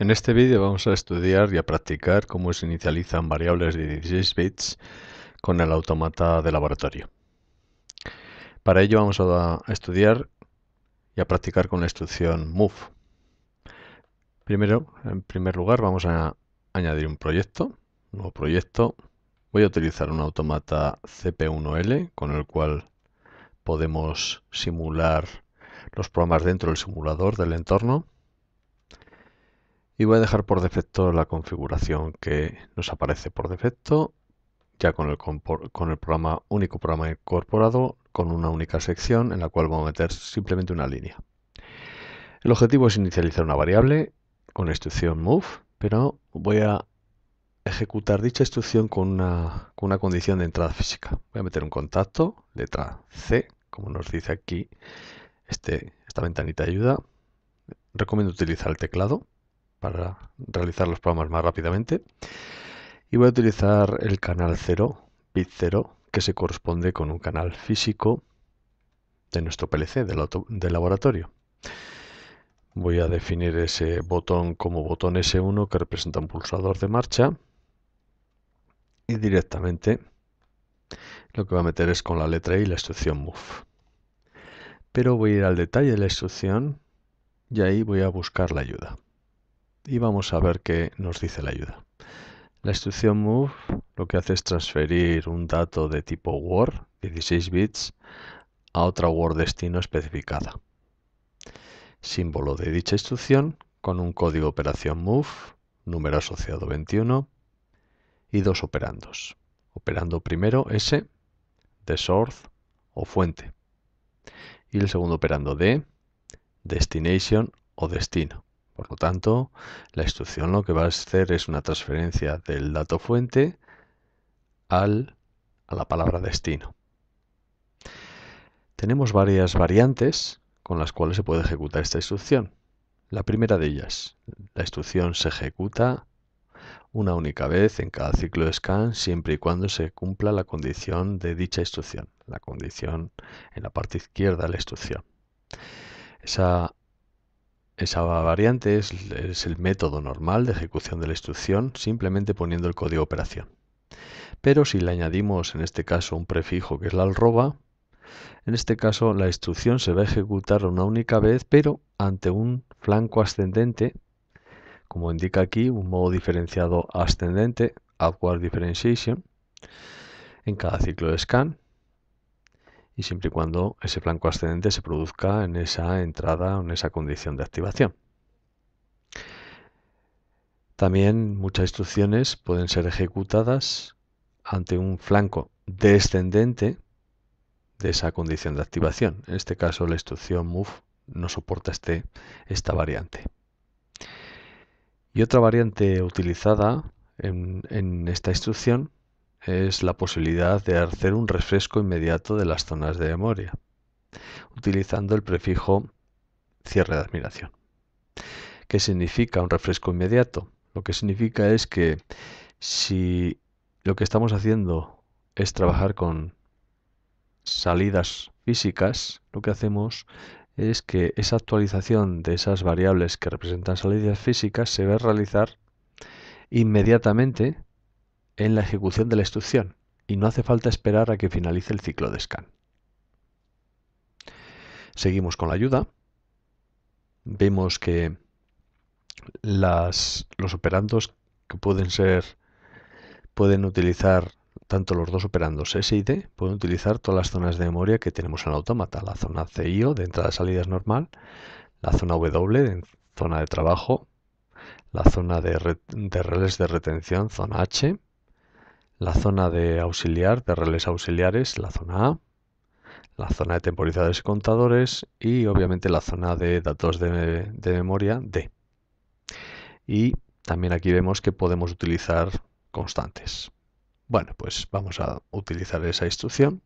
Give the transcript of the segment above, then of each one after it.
En este vídeo vamos a estudiar y a practicar cómo se inicializan variables de 16 bits con el automata de laboratorio. Para ello vamos a estudiar y a practicar con la instrucción move. Primero, en primer lugar, vamos a añadir un proyecto, un nuevo proyecto. Voy a utilizar un automata CP1L con el cual podemos simular los programas dentro del simulador del entorno y voy a dejar por defecto la configuración que nos aparece por defecto ya con el, con el programa único programa incorporado con una única sección en la cual vamos a meter simplemente una línea. El objetivo es inicializar una variable con la instrucción move, pero voy a ejecutar dicha instrucción con una, con una condición de entrada física. Voy a meter un contacto, letra C, como nos dice aquí este, esta ventanita de ayuda. Recomiendo utilizar el teclado para realizar los programas más rápidamente. Y voy a utilizar el canal 0, bit 0, que se corresponde con un canal físico de nuestro PLC, del, laboratorio. Voy a definir ese botón como botón S1 que representa un pulsador de marcha. Y directamente lo que voy a meter es con la letra I la instrucción move. Pero voy a ir al detalle de la instrucción y ahí voy a buscar la ayuda y vamos a ver qué nos dice la ayuda. La instrucción move lo que hace es transferir un dato de tipo Word, 16 bits, a otra Word destino especificada. Símbolo de dicha instrucción con un código operación move, número asociado 21 y dos operandos. Operando primero S de source o fuente y el segundo operando D, destination o destino. Por lo tanto, la instrucción lo que va a hacer es una transferencia del dato fuente al, a la palabra destino. Tenemos varias variantes con las cuales se puede ejecutar esta instrucción. La primera de ellas, la instrucción se ejecuta una única vez en cada ciclo de scan siempre y cuando se cumpla la condición de dicha instrucción, la condición en la parte izquierda de la instrucción. Esa esa variante es, el método normal de ejecución de la instrucción simplemente poniendo el código de operación. Pero si le añadimos en este caso un prefijo que es la alroba, en este caso la instrucción se va a ejecutar una única vez, pero ante un flanco ascendente, como indica aquí, un modo diferenciado ascendente, upward differentiation, en cada ciclo de scan, y siempre y cuando ese flanco ascendente se produzca en esa entrada o en esa condición de activación. También muchas instrucciones pueden ser ejecutadas ante un flanco descendente de esa condición de activación. En este caso la instrucción move no soporta este, esta variante. Y otra variante utilizada en, en esta instrucción es la posibilidad de hacer un refresco inmediato de las zonas de memoria, utilizando el prefijo cierre de admiración. ¿Qué significa un refresco inmediato? Lo que significa es que si lo que estamos haciendo es trabajar con salidas físicas, lo que hacemos es que esa actualización de esas variables que representan salidas físicas se va a realizar inmediatamente en la ejecución de la instrucción y no hace falta esperar a que finalice el ciclo de scan. Seguimos con la ayuda. Vemos que los operandos que pueden ser pueden utilizar tanto los dos operandos S y D, pueden utilizar todas las zonas de memoria que tenemos en el autómata, la zona CIO de entrada y salidas normal, la zona W de zona de trabajo, la zona de, de relés de retención, zona H, la zona de auxiliar, de relés auxiliares, la zona A, la zona de temporizadores y contadores y obviamente la zona de datos de, de memoria D. Y también aquí vemos que podemos utilizar constantes. Bueno, pues vamos a utilizar esa instrucción.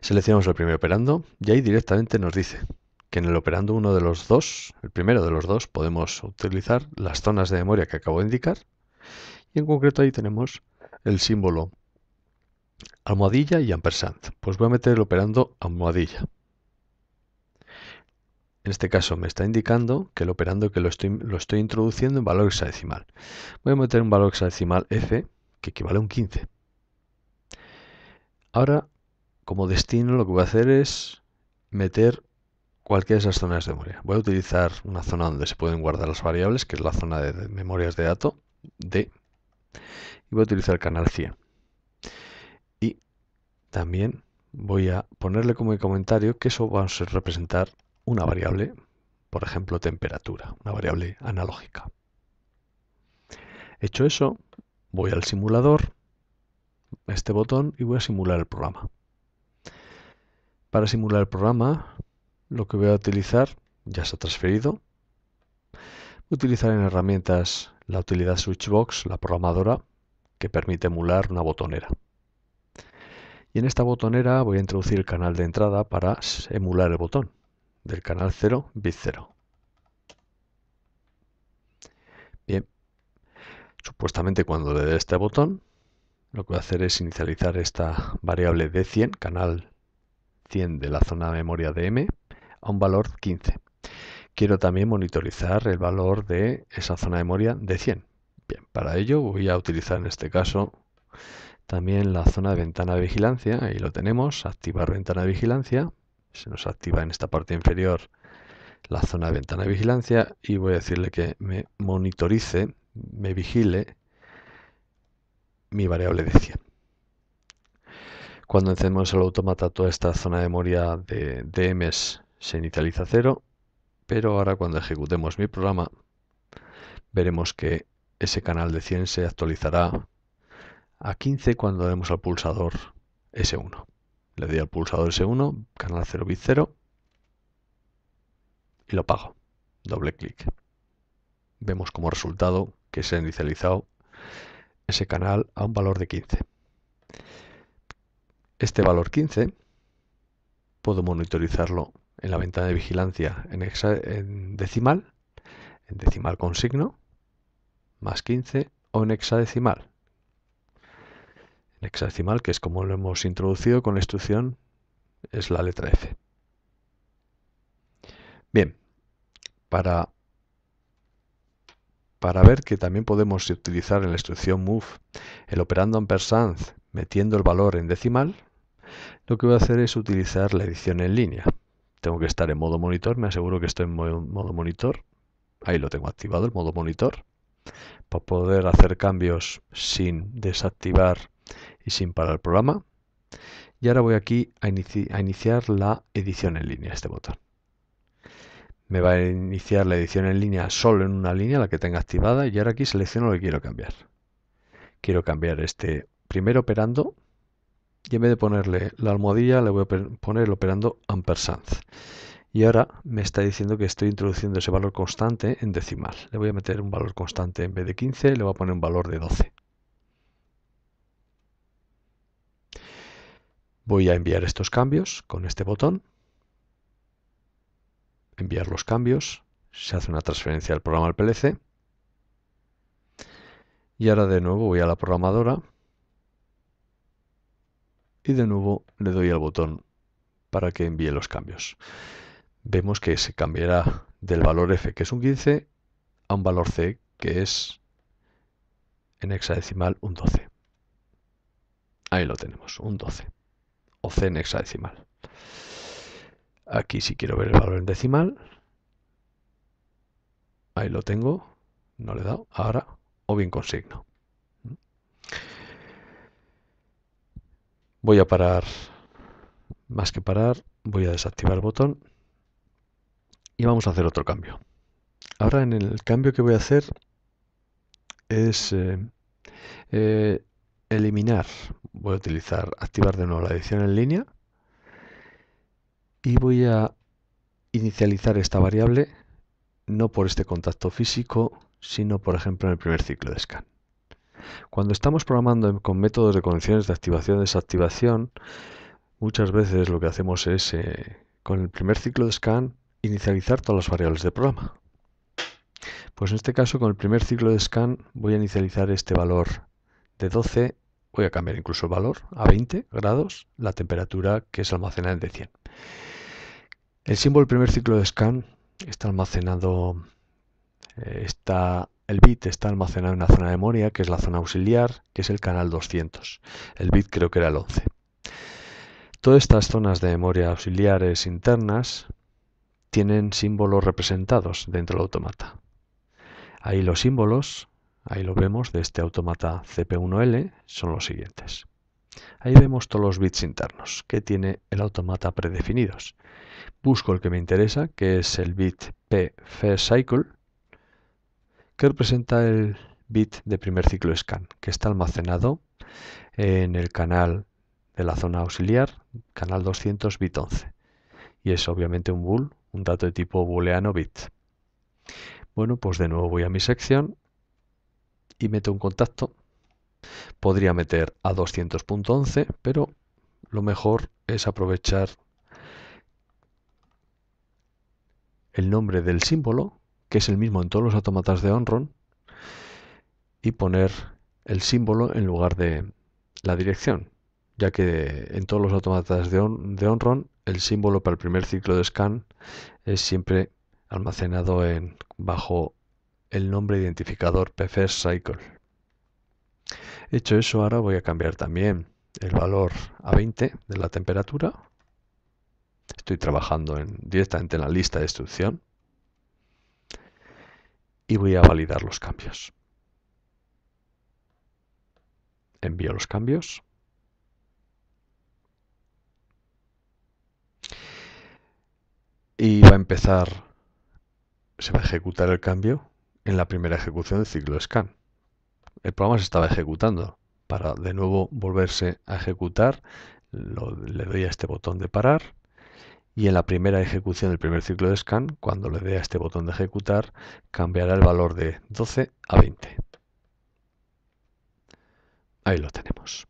Seleccionamos el primer operando y ahí directamente nos dice que en el operando uno de los dos, el primero de los dos, podemos utilizar las zonas de memoria que acabo de indicar y en concreto ahí tenemos el símbolo almohadilla y ampersand. Pues voy a meter el operando almohadilla. En este caso me está indicando que el operando que lo estoy, lo estoy introduciendo en valor hexadecimal. Voy a meter un valor hexadecimal f que equivale a un 15. Ahora, como destino, lo que voy a hacer es meter cualquiera de esas zonas de memoria. Voy a utilizar una zona donde se pueden guardar las variables, que es la zona de memorias de dato, D, y voy a utilizar canal 100. Y también voy a ponerle como comentario que eso va a representar una variable, por ejemplo, temperatura, una variable analógica. Hecho eso, voy al simulador, este botón, y voy a simular el programa. Para simular el programa, lo que voy a utilizar ya se ha transferido, utilizar en herramientas la utilidad switchbox, la programadora, que permite emular una botonera. Y en esta botonera voy a introducir el canal de entrada para emular el botón del canal 0, bit 0. Bien, supuestamente cuando le dé este botón, lo que voy a hacer es inicializar esta variable de 100, canal 100 de la zona de memoria de M, a un valor 15 quiero también monitorizar el valor de esa zona de memoria de 100. Bien, para ello voy a utilizar en este caso también la zona de ventana de vigilancia, ahí lo tenemos, activar ventana de vigilancia, se nos activa en esta parte inferior la zona de ventana de vigilancia y voy a decirle que me monitorice, me vigile mi variable de 100. Cuando encendemos el automata toda esta zona de memoria de DMs se inicializa a 0 pero ahora cuando ejecutemos mi programa, veremos que ese canal de 100 se actualizará a 15 cuando demos al pulsador S1. Le doy al pulsador S1, canal 0 bit 0 y lo pago. Doble clic. Vemos como resultado que se ha inicializado ese canal a un valor de 15. Este valor 15 puedo monitorizarlo en la ventana de vigilancia en, decimal, en decimal con signo, más 15, o en hexadecimal. En hexadecimal, que es como lo hemos introducido con la instrucción, es la letra F. Bien, para, para ver que también podemos utilizar en la instrucción move el operando ampersand metiendo el valor en decimal, lo que voy a hacer es utilizar la edición en línea. Tengo que estar en modo monitor, me aseguro que estoy en modo monitor. Ahí lo tengo activado, el modo monitor, para poder hacer cambios sin desactivar y sin parar el programa. Y ahora voy aquí a, iniciar la edición en línea, este botón me va a iniciar la edición en línea solo en una línea, la que tenga activada, y ahora aquí selecciono lo que quiero cambiar. Quiero cambiar este primer operando y en vez de ponerle la almohadilla le voy a poner el operando ampersand. Y ahora me está diciendo que estoy introduciendo ese valor constante en decimal. Le voy a meter un valor constante en vez de 15, le voy a poner un valor de 12. Voy a enviar estos cambios con este botón. Enviar los cambios. Se hace una transferencia del programa al PLC. Y ahora de nuevo voy a la programadora y de nuevo le doy al botón para que envíe los cambios. Vemos que se cambiará del valor F, que es un 15, a un valor C, que es en hexadecimal un 12. Ahí lo tenemos, un 12. O C en hexadecimal. Aquí si quiero ver el valor en decimal, ahí lo tengo, no le he dado, ahora, o bien con Voy a parar, más que parar, voy a desactivar el botón y vamos a hacer otro cambio. Ahora en el cambio que voy a hacer es eh, eh, eliminar, voy a utilizar, activar de nuevo la edición en línea y voy a inicializar esta variable no por este contacto físico, sino por ejemplo en el primer ciclo de scan. Cuando estamos programando con métodos de condiciones de activación-desactivación, muchas veces lo que hacemos es, eh, con el primer ciclo de scan, inicializar todas las variables del programa. Pues en este caso, con el primer ciclo de scan, voy a inicializar este valor de 12 voy a cambiar incluso el valor a 20 grados, la temperatura que es almacenada en de 100. El símbolo del primer ciclo de scan está almacenado, eh, está el bit está almacenado en una zona de memoria que es la zona auxiliar, que es el canal 200. El bit creo que era el 11. Todas estas zonas de memoria auxiliares internas tienen símbolos representados dentro del automata. Ahí los símbolos, ahí lo vemos de este automata CP1L, son los siguientes. Ahí vemos todos los bits internos que tiene el automata predefinidos. Busco el que me interesa, que es el bit P cycle que representa el bit de primer ciclo scan, que está almacenado en el canal de la zona auxiliar, canal 200 bit 11. Y es obviamente un bool, un dato de tipo booleano bit. Bueno, pues de nuevo voy a mi sección y meto un contacto. Podría meter a 200.11, pero lo mejor es aprovechar el nombre del símbolo que es el mismo en todos los automatas de Onron, y poner el símbolo en lugar de la dirección, ya que en todos los autómatas de, on, Onron el símbolo para el primer ciclo de scan es siempre almacenado en, bajo el nombre identificador PFS cycle. Hecho eso, ahora voy a cambiar también el valor a 20 de la temperatura. Estoy trabajando directamente en la lista de instrucción y voy a validar los cambios. Envío los cambios. Y va a empezar, se va a ejecutar el cambio en la primera ejecución del ciclo scan. El programa se estaba ejecutando. Para de nuevo volverse a ejecutar, le doy a este botón de parar y en la primera ejecución del primer ciclo de scan, cuando le dé a este botón de ejecutar, cambiará el valor de 12 a 20. Ahí lo tenemos.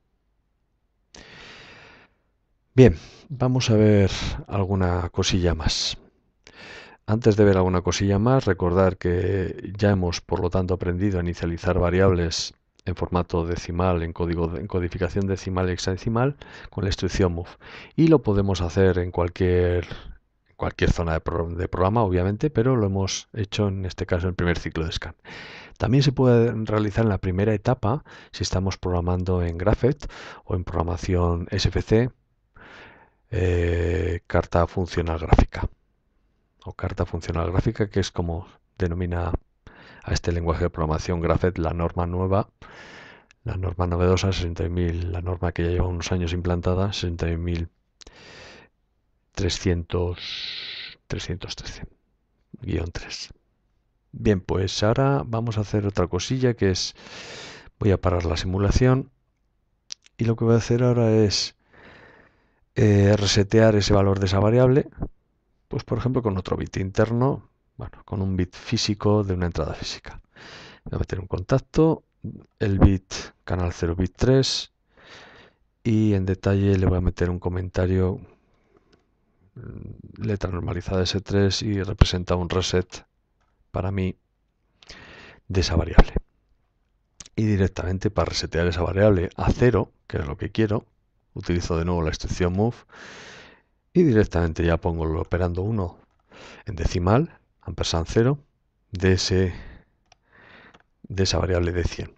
Bien, vamos a ver alguna cosilla más. Antes de ver alguna cosilla más, recordar que ya hemos, por lo tanto, aprendido a inicializar variables en formato decimal, en, código, en codificación decimal y hexadecimal, con la instrucción move. Y lo podemos hacer en cualquier, cualquier zona de, programa, obviamente, pero lo hemos hecho en este caso en el primer ciclo de scan. También se puede realizar en la primera etapa, si estamos programando en Graphet o en programación SFC, eh, carta funcional gráfica o carta funcional gráfica, que es como denomina a este lenguaje de programación Graphet la norma nueva, la norma novedosa 60.000, la norma que ya lleva unos años implantada 60.313 3. Bien, pues ahora vamos a hacer otra cosilla que es, voy a parar la simulación y lo que voy a hacer ahora es eh, resetear ese valor de esa variable, pues por ejemplo con otro bit interno bueno, con un bit físico de una entrada física. Voy a meter un contacto, el bit canal 0 bit 3 y en detalle le voy a meter un comentario mm, letra normalizada S3 y representa un reset para mí de esa variable. Y directamente para resetear esa variable a 0, que es lo que quiero, utilizo de nuevo la instrucción move y directamente ya pongo el operando 1 en decimal ampersand 0 de, ese, de esa variable de 100.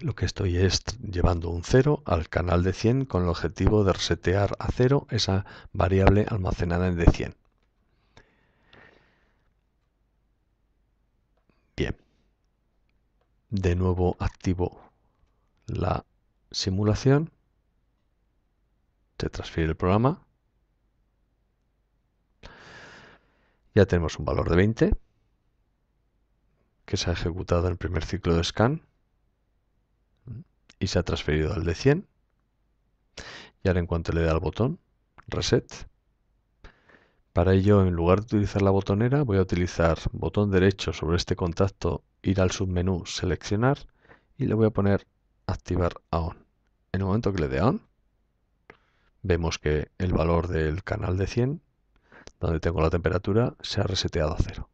Lo que estoy es llevando un 0 al canal de 100 con el objetivo de resetear a 0 esa variable almacenada en de 100. Bien. De nuevo activo la simulación. Se transfiere el programa Ya tenemos un valor de 20 que se ha ejecutado en el primer ciclo de scan y se ha transferido al de 100. Y ahora en cuanto le dé al botón reset, para ello en lugar de utilizar la botonera voy a utilizar botón derecho sobre este contacto, ir al submenú seleccionar y le voy a poner activar on. En el momento que le dé on, vemos que el valor del canal de 100 donde tengo la temperatura, se ha reseteado a cero.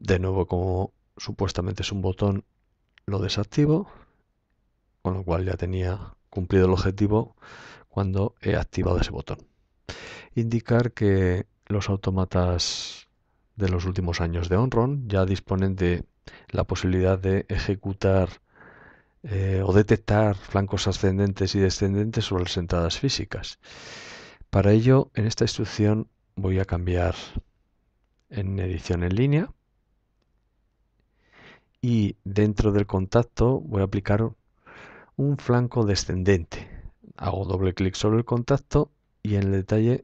De nuevo, como supuestamente es un botón, lo desactivo, con lo cual ya tenía cumplido el objetivo cuando he activado ese botón. Indicar que los autómatas de los últimos años de OnRon ya disponen de la posibilidad de ejecutar eh, o detectar flancos ascendentes y descendentes sobre las entradas físicas. Para ello, en esta instrucción voy a cambiar en edición en línea y dentro del contacto voy a aplicar un flanco descendente. Hago doble clic sobre el contacto y en el detalle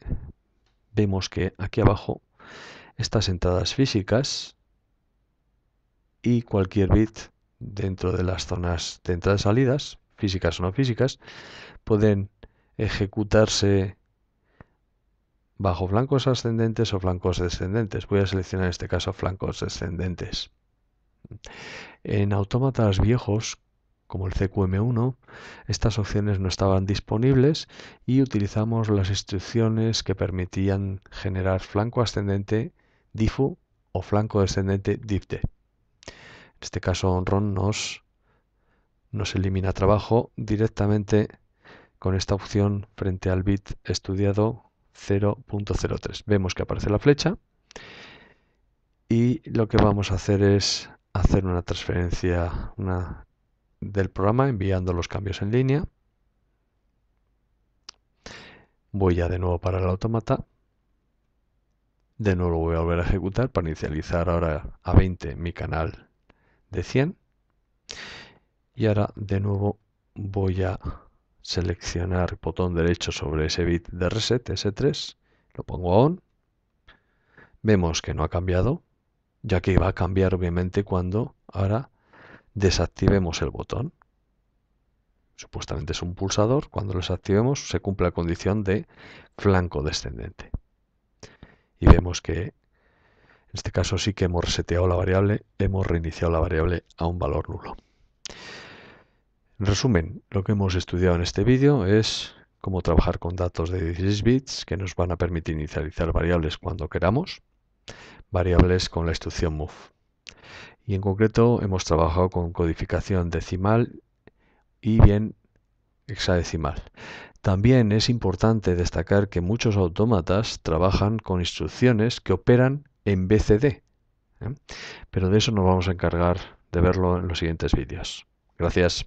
vemos que aquí abajo estas entradas físicas y cualquier bit dentro de las zonas de entradas y salidas, físicas o no físicas, pueden ejecutarse bajo flancos ascendentes o flancos descendentes. Voy a seleccionar en este caso flancos descendentes. En autómatas viejos, como el CQM1, estas opciones no estaban disponibles y utilizamos las instrucciones que permitían generar flanco ascendente difu o flanco descendente Difte. En este caso RON nos, nos elimina trabajo directamente con esta opción frente al bit estudiado 0.03. Vemos que aparece la flecha y lo que vamos a hacer es hacer una transferencia del programa enviando los cambios en línea. Voy ya de nuevo para el automata. De nuevo voy a volver a ejecutar para inicializar ahora a 20 mi canal de 100. Y ahora de nuevo voy a seleccionar botón derecho sobre ese bit de reset S3, lo pongo a on, vemos que no ha cambiado, ya que iba a cambiar obviamente cuando ahora desactivemos el botón. Supuestamente es un pulsador, cuando lo desactivemos se cumple la condición de flanco descendente. Y vemos que en este caso sí que hemos reseteado la variable, hemos reiniciado la variable a un valor nulo. En resumen, lo que hemos estudiado en este vídeo es cómo trabajar con datos de 16 bits que nos van a permitir inicializar variables cuando queramos, variables con la instrucción move. Y en concreto hemos trabajado con codificación decimal y bien hexadecimal. También es importante destacar que muchos autómatas trabajan con instrucciones que operan en BCD, ¿eh? pero de eso nos vamos a encargar de verlo en los siguientes vídeos. Gracias.